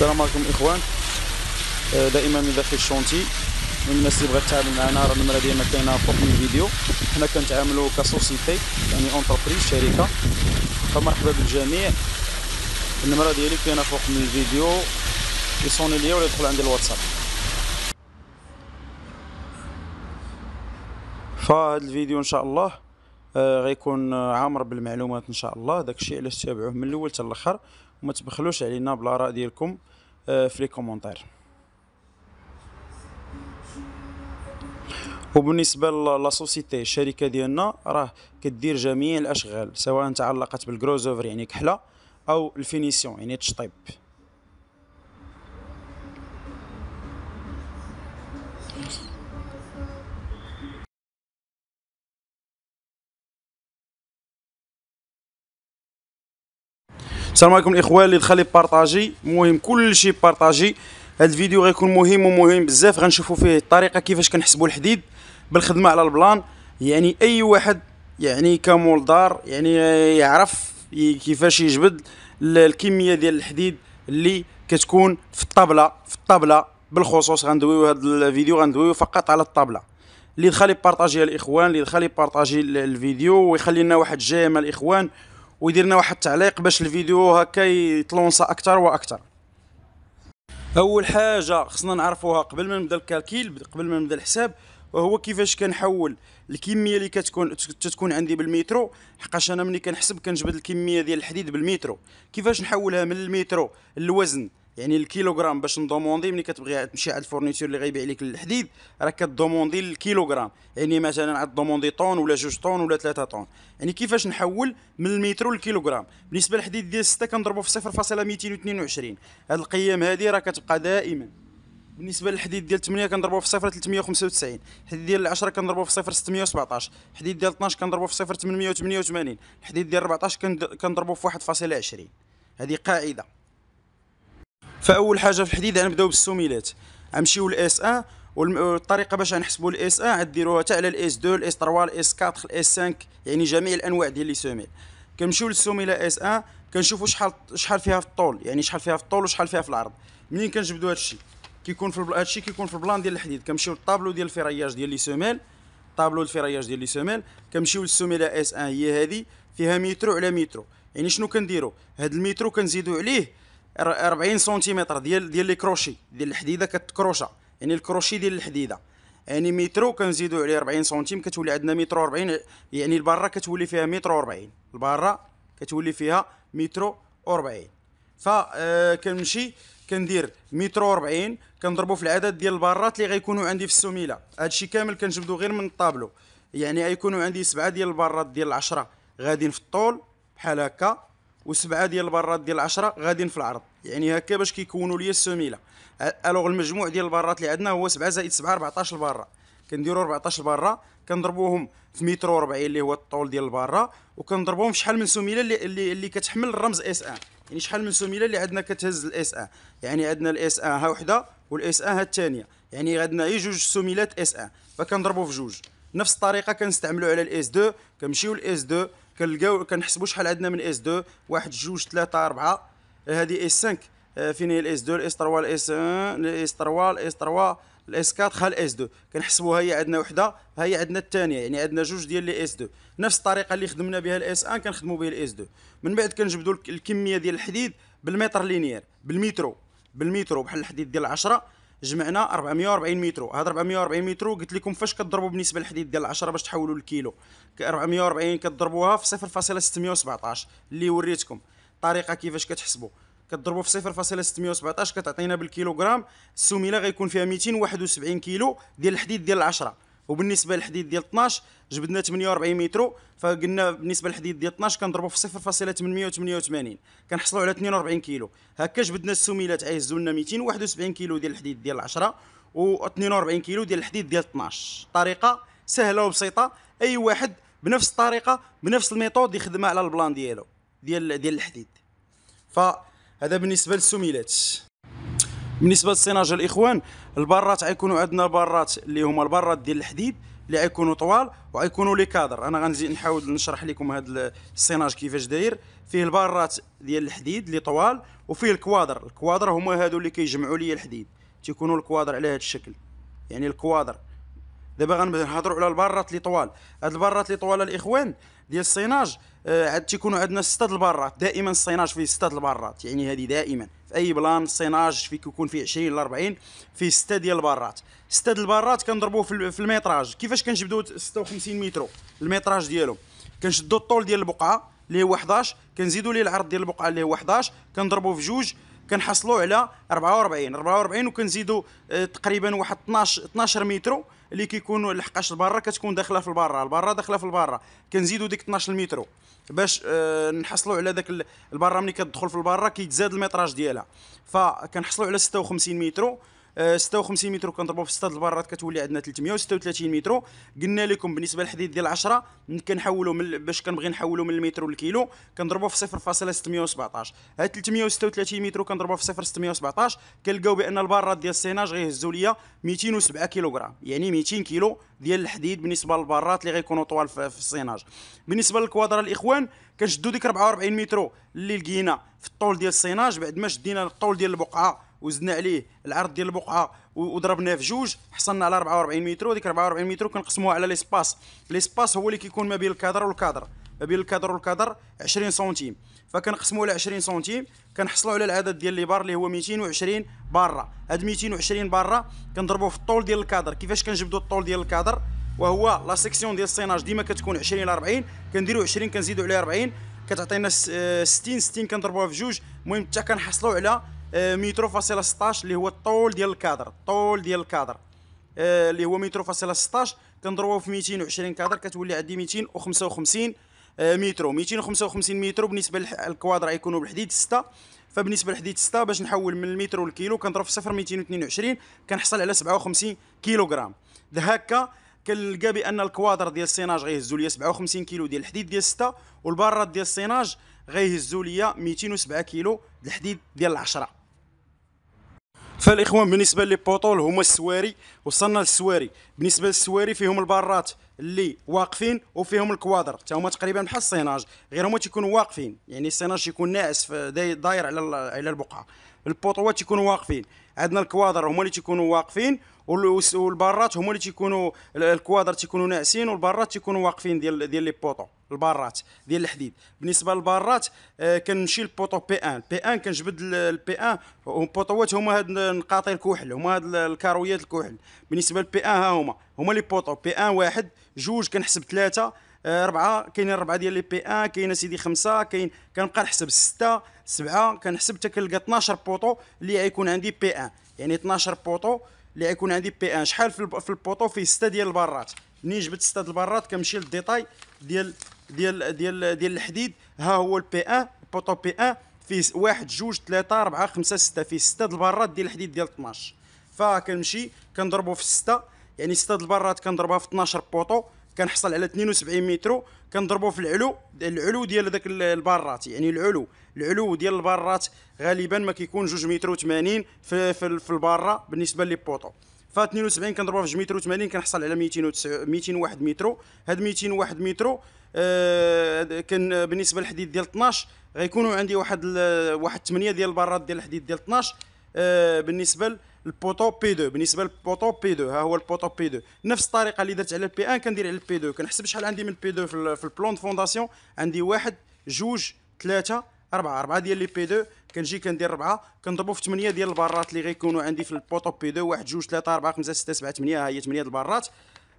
السلام عليكم اخوان آه، دائما داخل الشونتي الناس اللي بغات تتعامل معنا راه النمره ديالنا كاينه فوق من الفيديو حنا كنتعاملوا كسوسيتي يعني اونتربريز شركه فمرحبا بالجميع النمره ديالي كاينه فوق من الفيديو يصوني ليا ولا يدخل عندي الواتساب فهاد الفيديو ان شاء الله آه غيكون عامر بالمعلومات ان شاء الله داكشي علاش تابعوه من الاول حتى الاخر وما تبخلوش علينا بالاراء ديالكم آه، في لي كومونتير وبالنسبه للاسوسيتي الشركه ديالنا راه كدير جميع الاشغال سواء تعلقت بالكروزوفر يعني كحله او الفينيسيون يعني تشطيب السلام عليكم الاخوان اللي دخل بارطاجي المهم كلشي بارطاجي هذا الفيديو غيكون مهم ومهم بزاف غنشوفوا فيه الطريقه كيفاش كنحسبوا الحديد بالخدمه على البلان يعني اي واحد يعني كمول دار يعني يعرف كيفاش يجبد الكميه ديال الحديد اللي كتكون في الطابله في الطابله بالخصوص غندويو هذا الفيديو غندويو فقط على الطابله اللي دخل بارطاجي الاخوان اللي دخل بارطاجي الفيديو ويخلي لنا واحد جيم الاخوان ويدير لنا واحد التعليق باش الفيديو هكا يتلونسا اكثر واكثر اول حاجه خصنا نعرفوها قبل ما نبدا الكالكيل قبل ما نبدا الحساب وهو كيفاش كنحول الكميه اللي كتكون تتكون عندي بالمترو حقاش انا ملي كنحسب كنجبد الكميه ديال الحديد بالمترو كيفاش نحولها من المترو للوزن يعني الكيلوغرام باش ندوموندي ملي كتبغي تمشي عند الفورنيتور اللي غيبيع لك الحديد راه كدوموندي الكيلوغرام يعني مثلا عاد دوموندي طون ولا جوج طون ولا ثلاثة طون يعني كيفاش نحول من المتر للكيلوغرام بالنسبه للحديد ديال 6 كنضربو في 0.222 هاد القيم هادي راه كتبقى دائما بالنسبه للحديد ديال 8 كنضربوه في 0 395 الحديد ديال 10 كنضربوه في 0 617 الحديد ديال 12 كنضربوه في 0 888 الحديد ديال 14 كنضربو في 1.20 هذه قاعده فاول حاجه في الحديد غنبداو بالسوميلات غنمشيو للاس ان إيه والطريقه باش غنحسبوا الاس ان إيه غديروها حتى على الاس 2 الاس 3 الاس 4 الاس 5 يعني جميع الانواع ديال لي سوميل كنمشيو للسوميله اس ان إيه كنشوفوا شحال شحال فيها في الطول يعني شحال فيها في الطول وشحال فيها في العرض منين كنجبدوا الشيء كيكون في الشيء كيكون في البلان ديال الحديد كنمشيو للطابلو ديال الفرياج ديال لي سوميل طابلو الفرياج ديال لي سوميل كنمشيو للسوميله اس ان هي هذه فيها مترو على مترو يعني شنو كنديروا هذا المترو كنزيدوا عليه 40 سنتيمتر ديال ديال لي كروشي ديال الحديده كتكروشا يعني الكروشي ديال الحديده يعني مترو كنزيدو عليه 40 سنتيم كتولي عندنا مترو 40 يعني الباره كتولي فيها مترو 40 الباره كتولي فيها مترو 40 آه، كنمشي كندير مترو 40 كنضربو في العدد ديال البارات اللي غيكونوا عندي في السميله هادشي كامل كنجبدو غير من الطابلو يعني غيكونوا عندي سبعه ديال البارات ديال العشرة غاديين في الطول بحال هكا وسبعه ديال البرات ديال 10 غاديين في العرض يعني هكا باش كيكونوا لي السميله الوغ المجموع ديال البرات اللي عندنا هو 7 زائد 7 14 باره كنديروا 14 باره كنضربوهم في مترو 40 اللي هو الطول ديال البره وكنضربوهم في شحال من سميله اللي اللي, اللي كتحمل الرمز اس ان يعني شحال من سميله اللي عندنا كتهز الاس ان يعني عندنا الاس ان ها وحده والاس ان ها الثانيه يعني عندنا اي جوج سميلات اس ان فكنضربوا في جوج نفس الطريقه كنستعملوا على الاس 2 كنمشيو للاس 2 كنلقاو كنحسبوا شحال عندنا من اس 2 واحد جوج ثلاثه اربعه هذه اس 5 فين هي الاس 2 الاس 3 الاس 1 الاس 3 الاس 3 الاس 4 خا الاس 2 كنحسبوها هي عندنا وحده ها هي عندنا الثانيه يعني عندنا جوج ديال لي اس 2 نفس الطريقه اللي خدمنا بها الاس 1 كنخدموا بها الاس 2 من بعد كنجبدوا الكميه ديال الحديد بالمتر لينير بالمترو بالمترو بحال الحديد ديال 10 جمعنا 440 متر هاد 440 متر قلت لكم فاش كتضربوا بالنسبه للحديد ديال 10 باش تحولوا للكيلو 440 كتضربوها في 0.617 اللي وريتكم الطريقه كيفاش كتحسبوا كتضربوا في 0.617 كتعطينا بالكيلوغرام السميله غيكون فيها 271 كيلو ديال الحديد ديال 10 وبالنسبه للحديد ديال 12 جبدنا 48 مترو فقلنا بالنسبه للحديد ديال 12 كنضربوا في 0.888 كنحصلوا على 42 كيلو هكا جبدنا السميلات عايزوا لنا 271 كيلو ديال الحديد ديال 10 و 42 كيلو ديال الحديد ديال 12 طريقه سهله وبسيطه اي واحد بنفس الطريقه بنفس الميثود يخدمها على البلان ديالو ديال ديال الحديد فهذا بالنسبه للسميلات بالنسبه للصناجه الاخوان البرات غيكونوا عندنا البرات اللي هما البرات ديال الحديد اللي غيكونوا طوال وغيكونوا لي كادر انا غنزيد نحاول نشرح لكم هذا الصناج كيفاش داير فيه البرات ديال الحديد اللي طوال وفيه الكوادر الكوادر هما هادو اللي كيجمعوا لي الحديد تيكونوا الكوادر على هذا الشكل يعني الكوادر دابا غنهضروا على البارات اللي طوال هاد البارات اللي طوال الاخوان ديال الصيناج آه، عاد تيكونوا عندنا سته البارات دائما الصيناج فيه سته البارات يعني هذه دائما في اي بلان الصيناج في كيكون فيه 20 ل 40 فيه سته ديال البارات سته البارات كنضربوه في الميتراج كيفاش كنجبدوا 56 متر الميتراج ديالهم كنشدوا الطول ديال البقعه اللي هو 11 كنزيدوا ليه العرض ديال البقعه اللي هو 11 كنضربوه في جوج كنحصلوا على 44 44 وكنزيدوا آه، تقريبا واحد 12 12 متر اللي كيكونوا لحقاش البره كتكون داخله في البره البره داخله في البره كنزيدوا ديك 12 متر باش آه، نحصلوا على داك البره ملي كتدخل في البره كيتزاد المتراج ديالها فكنحصلوا على 56 متر 56 متر كنضربوا في 6 البارات كتولي عندنا 336 متر قلنا لكم بالنسبه للحديد ديال 10 كنحولوا من باش كنبغي نحولوا من المتر للكيلو كنضربوا في 0.617 هاد 336 متر كنضربوا في 0.617 كنلقاو بان البارات ديال السيناج غيهزوا ليا 207 كيلوغرام يعني 200 كيلو ديال الحديد بالنسبه للبرات اللي غيكونوا طوال في السيناج بالنسبه للكوادره الاخوان كنشدوا ديك 44 متر اللي لقينا في الطول ديال السيناج بعد ما شدينا الطول ديال البقعه وزدنا عليه العرض ديال البقعه وضربناه في جوج حصلنا على 44 متر وديك 44 متر كنقسموها على ليسباس ليسباس هو اللي كيكون ما بين الكادر والكادر ما بين الكادر والكادر 20 سنتيم فكنقسموا على 20 سنتيم كنحصلوا على العدد ديال لي بار اللي هو 220 باره هاد 220 باره كنضربوا في الطول ديال الكادر كيفاش كنجبدوا الطول ديال الكادر وهو لا سيكسيون ديال السيناج ديما كتكون 20 ل 40 كنديروا 20 كنزيدوا عليه 40 كتعطينا 60 60 آه، كنضربوها في جوج المهم حتى كنحصلوا على متر فاصله 16 اللي هو الطول ديال الكادر الطول ديال الكادر آه، اللي هو متر فاصله 16 كنضربوه في 220 كادر كتولي عندي 255 آه، متر 255 متر بالنسبه للكوادر يكونوا بالحديد 6 فبالنسبه للحديد 6 باش نحول من المتر للكيلو كنضرب في صفر 222 كنحصل على 57 كيلوغرام هكا كنلقى بان الكوادر ديال السيناج غيهزوا ليا 57 كيلو ديال الحديد ديال 6 والبارات ديال السيناج غيهزوا ليا 207 كيلو الحديد ديال 10 فالاخوان بالنسبه لي بوطول هما السواري وصلنا للسواري بالنسبه للسواري فيهم البارات اللي واقفين وفيهم الكوادر حتى هما تقريبا بحال السيناج غير هما تيكونوا واقفين يعني السيناج يكون ناعس داير على على البقعه البوطوات يكونوا واقفين عندنا الكوادر هما اللي تيكونوا واقفين والبارات هما اللي تيكونوا الكوادر تيكونوا ناعسين والبارات تيكونوا واقفين ديال ديال لي بوطو البارات ديال الحديد بالنسبه للبارات آه، كنمشي للبوطو بي ان بي ان كنجبد البي ان البوطوات هما هاد نقاطي الكحل هما هاد الكارويات الكحل بالنسبه للبي ان ها هما هما لي بوطو بي ان واحد جوج كنحسب ثلاثه آه، ربعه كاينين ربعه ديال لي بي ان كاين سيدي خمسه كاين كنبقى نحسب سته سبعه كنحسب حتى كنلقى 12 بوطو اللي غيكون عندي بي ان يعني 12 بوطو اللي غيكون عندي بي ان شحال في البوطو فيه سته ديال البارات منين جبت سته ديال البارات كنمشي للديتاي ديال ديال ديال ديال الحديد ها هو البي ان بوطو بي ان فيه واحد جوج ثلاثه اربعه خمسه سته فيه سته ديال البارات ديال الحديد ديال 12 فكنمشي كنضربو في سته يعني سته ديال البارات كنضربها في 12 بوطو كنحصل على 72 متر كنضربو في العلو العلو ديال داك البارات يعني العلو العلو ديال البارات غالبا ما كيكون 2 متر و80 في, في, في الباره بالنسبه لي بوطو ف 72 كنضربوها في 2 متر و80 كنحصل على 201 متر هاد 201 متر آه، كان بالنسبه للحديد ديال 12 غيكونوا عندي واحد واحد 8 ديال البارات ديال الحديد ديال 12 آه، بالنسبه البوطو بي 2 بالنسبه للبوطو بي 2 ها هو البوطو بي 2 نفس الطريقه اللي درت على البي 1 آه، كندير على البي 2 كنحسب شحال عندي من بي 2 في البلون فونداسيون عندي واحد جوج ثلاثه أربعة أربعة ديال لي بي 2 كنجي كندير ربعة كنضربو في ثمانيه ديال البارات اللي غيكونوا عندي في البوطو بي 2 واحد جوج ثلاثة أربعة خمسة ستة سبعة ثمانيه ها هي 8 البارات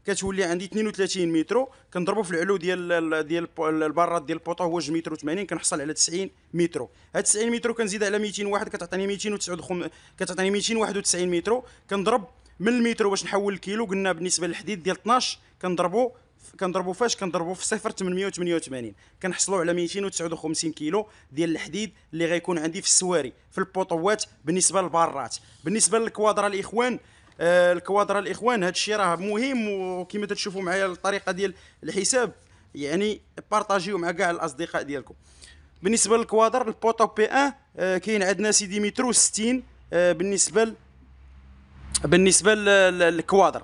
كتولي عندي 32 متر كنضربو في العلو ديال ديال البارات ديال البوطو هو 2 متر و80 كنحصل على 90 متر هاد 90 متر كنزيد على 201 كتعطيني 299 كتعطيني 291 متر كنضرب من المتر باش نحول الكيلو قلنا بالنسبه للحديد ديال 12 كنضربو كنضربوا فاش كنضربوا في صفر 888 كنحصلوا على 259 كيلو ديال الحديد اللي غيكون عندي في السواري في البوطوات بالنسبه للبارات بالنسبه للكوادرا الاخوان آه، الكوادرا الاخوان هذا الشيء راه مهم وكما تشوفوا معايا الطريقه ديال الحساب يعني بارطاجيو مع كاع الاصدقاء ديالكم بالنسبه للكوادر البوطو بي 1 آه، كاين عندنا سيدي مترو 60 آه، بالنسبه ل... بالنسبه للكوادر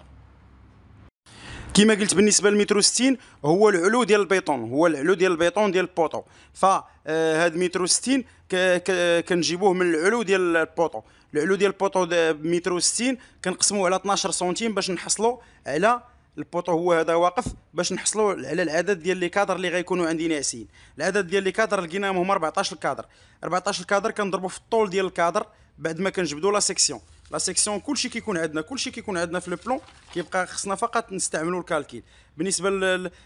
كما قلت بالنسبه للمترو 60 هو العلو ديال البيطون هو العلو ديال البيطون ديال البوطو فهاد مترو 60 كنجيبوه من العلو ديال البوطو العلو ديال البوطو دي متر و60 كنقسموه على 12 سنتيم باش نحصلوا على البوطو هو هذا واقف باش نحصلوا على العدد ديال لي كادر اللي غيكونوا عندي ناعسين العدد ديال لي كادر لقيناهم هما 14 كادر 14 كادر كنضربوا في الطول ديال الكادر بعد ما كنجبدوا لا سيكسيون لا سيكسيون كلشي كيكون عندنا كلشي كيكون عندنا في لو بلون كيبقى خصنا فقط نستعملوا الكالكيل بالنسبه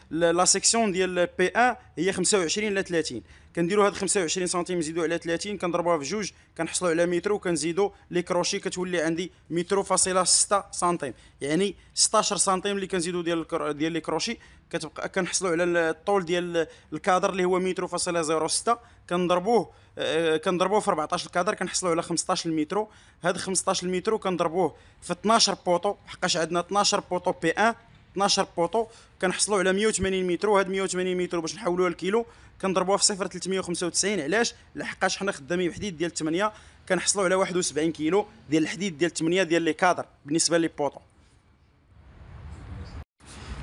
لا سيكسيون ديال بي ان هي 25 ل 30 كنديروا هاد 25 سنتيم نزيدوا على 30 كنضربوها في جوج كنحصلوا على متر وكنزيدوا لي كروشي كتولي عندي متر فاصله 6 سنتيم يعني 16 سنتيم اللي كنزيدوا ديال ديال لي كروشي كتبقى كنحصلوا على الطول ديال الكادر اللي هو مترو فاصله زيرو ستة كنضربوه آه، آه، كنضربوه في 14 الكادر كنحصلوا على 15 المترو هاد 15 المترو كنضربوه في 12 بوطو حقاش عندنا 12 بوطو بي 1 12 بوطو كنحصلوا على 180 متر وهاد 180 متر باش نحولوها لكيلو كنضربوها في 0395 395 علاش لحقاش حنا خدامين بحديد ديال 8 كنحصلوا على 71 كيلو ديال الحديد ديال 8 ديال لي كادر بالنسبه لي بوطو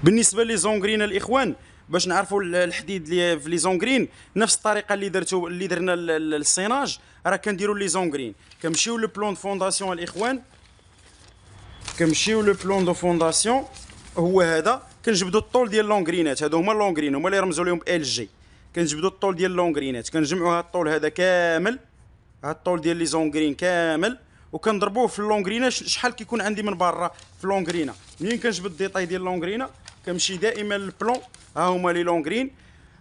بالنسبه لي زونغرين الاخوان باش نعرفوا الحديد اللي في لي زونغرين نفس الطريقه اللي درتو اللي درنا السيناج راه كنديروا لي زونغرين كنمشيو لو بلون دو فونداسيون الاخوان كنمشيو لو بلون دو فونداسيون هو هذا كنجبدوا الطول ديال لونغرينات هادو هما لونغرين هما اللي رمزوا لهم ال جي كنجبدوا الطول ديال لونغرينات كنجمعوا هاد الطول هذا كامل هاد الطول ديال لي زونغرين كامل وكنضربوه في اللونغرينا شحال كيكون عندي من برا في اللونغرينا منين كنجبد الديطاي ديال اللونغرينا كنمشي دائما للبلون ها هما لي لونغرين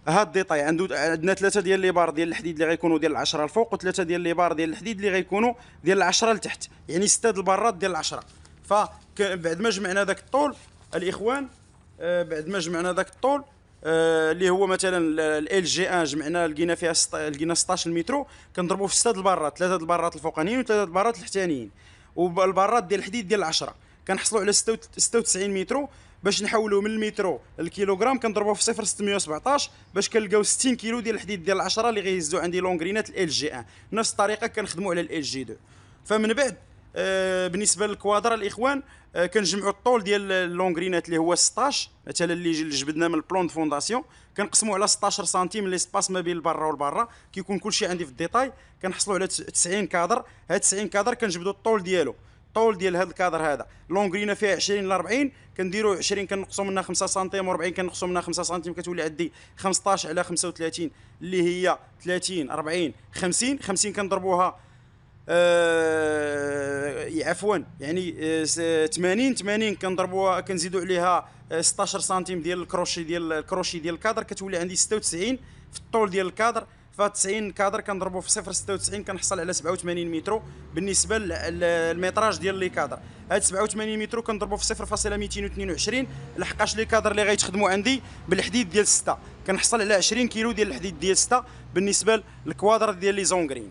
هاد الديطاي عنده عندنا ثلاثه ديال لي بار ديال الحديد اللي غيكونوا ديال العشرة الفوق وثلاثه ديال لي بار ديال الحديد اللي غيكونوا ديال العشرة لتحت يعني سته د البارات ديال العشرة ف بعد ما جمعنا ذاك الطول الاخوان آه بعد ما جمعنا ذاك الطول آه، اللي آه هو مثلا ال جي 1 جمعنا لقينا فيها ست... لقينا 16 متر كنضربوا في سته د البارات ثلاثه د البارات الفوقانيين وثلاثه د البارات التحتانيين والبارات ديال الحديد ديال العشرة كنحصلوا على 96 مترو باش نحولوه من المترو للكيلوغرام كنضربوه في 0617 باش كنلقاو 60 كيلو ديال الحديد ديال 10 اللي غيهزوا عندي لونغرينات ال جي 1 نفس الطريقه كنخدموا على ال جي 2 فمن بعد آه بالنسبه للكوادر الاخوان آه كنجمعوا الطول ديال اللونغرينات اللي هو 16 مثلا اللي جبدنا من البلون دو فونداسيون كنقسموا على 16 سنتيم لي سباس ما بين البرا والبرا كيكون كلشي عندي في الديتاي كنحصلوا على 90 كادر هاد 90 كادر كنجبدوا الطول ديالو الطول ديال هذا الكادر هذا لونغرينا فيها 20 ل 40 كنديروا 20 كنقصوا منها 5 سنتيم و40 كنقصوا منها 5 سنتيم كتولي عندي 15 على 35 اللي هي 30 40 50 50 كنضربوها آه عفوا يعني آه 80 80 كنضربوها كنزيدوا عليها 16 آه، سنتيم ديال الكروشي ديال الكروشي ديال الكادر كتولي عندي 96 في الطول ديال الكادر ف90 كادر كنضربو في 0.96 كنحصل على 87 مترو بالنسبه للميتراج ديال لي كادر هاد 87 مترو كنضربو في 0.222 لحقاش لي كادر اللي غيتخدموا عندي بالحديد ديال 6 كنحصل على 20 كيلو ديال الحديد ديال 6 بالنسبه للكوادر ديال لي زونغرين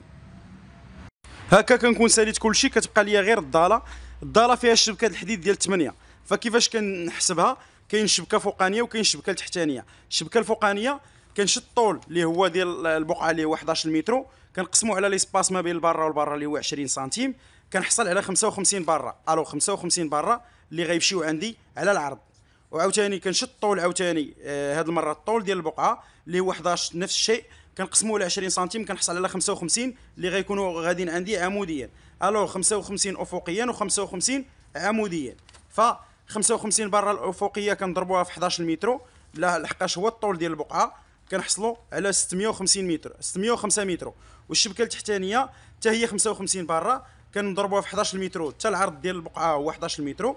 هكا كنكون ساليت كلشي كتبقى ليا غير الضاله الضاله فيها شبكه الحديد ديال 8 فكيفاش كنحسبها كاين شبكه فوقانيه وكاين شبكه تحتانيه الشبكه الفوقانيه كنشد الطول اللي هو ديال البقعه اللي هو 11 متر كنقسمو على ليسباس ما بين البره والبره اللي هو 20 سنتيم كنحصل على 55 بره الو 55 بره اللي غيمشيو عندي على العرض وعاوتاني كنشد الطول عاوتاني آه هاد المره الطول ديال البقعه اللي هو 11 نفس الشيء كنقسمو على 20 سنتيم كنحصل على 55 اللي غيكونوا غاديين عندي عموديا الو 55 افقيا و55 عموديا ف 55 برا الافقيه كنضربوها في 11 متر لا لحقاش هو الطول ديال البقعه كنحصلوا على 650 متر 605 متر والشبكه التحتانيه حتى هي 55 برا كنضربوها في 11 متر حتى العرض ديال البقعه هو 11 متر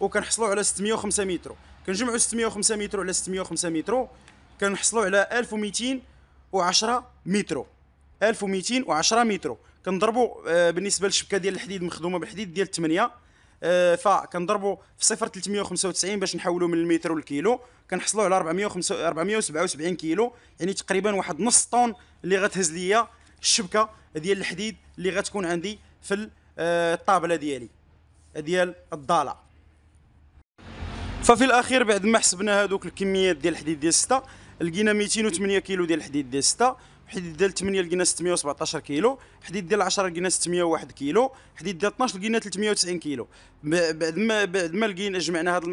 وكنحصلوا على 605 متر كنجمعوا 605 متر على 605 متر كنحصلوا على 1210 متر 1210 متر كنضربوا آه، بالنسبه للشبكه ديال الحديد مخدومه بالحديد ديال 8 آه، فكنضربوا في صفر 395 باش نحولوا من المتر للكيلو كنحصلوا على 477 كيلو يعني تقريبا واحد نص طن اللي غتهز ليا الشبكه ديال الحديد اللي غتكون عندي في آه، الطابله ديالي ديال الضاله ففي الاخير بعد ما حسبنا هذوك الكميات ديال الحديد ديال 6 لقينا 208 كيلو ديال الحديد ديال 6 حديد ديال 8 لقينا 617 كيلو حديد ديال 10 لقينا 601 كيلو حديد ديال 12 لقينا 390 كيلو بعد ما بعد ما لقينا جمعنا هذا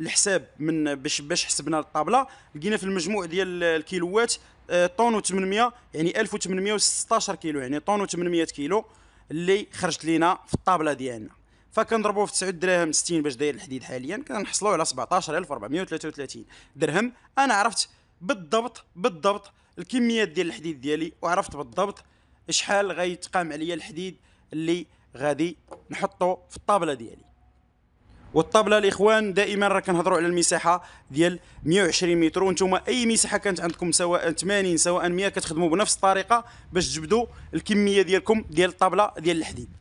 الحساب من باش باش حسبنا الطابله لقينا في المجموع ديال الكيلوات آه، طون و800 يعني 1816 كيلو يعني طون و800 كيلو اللي خرجت لينا في الطابله ديالنا فكنضربوه في 9 دراهم 60 باش داير الحديد حاليا كنحصلوا على 17433 درهم انا عرفت بالضبط بالضبط الكميات ديال الحديد ديالي وعرفت بالضبط شحال غيتقام عليا الحديد اللي غادي نحطه في الطابله ديالي والطابله الاخوان دائما راه كنهضروا على المساحه ديال 120 متر وانتم اي مساحه كانت عندكم سواء 80 سواء 100 كتخدموا بنفس الطريقه باش تجبدوا الكميه ديالكم ديال الطابله ديال الحديد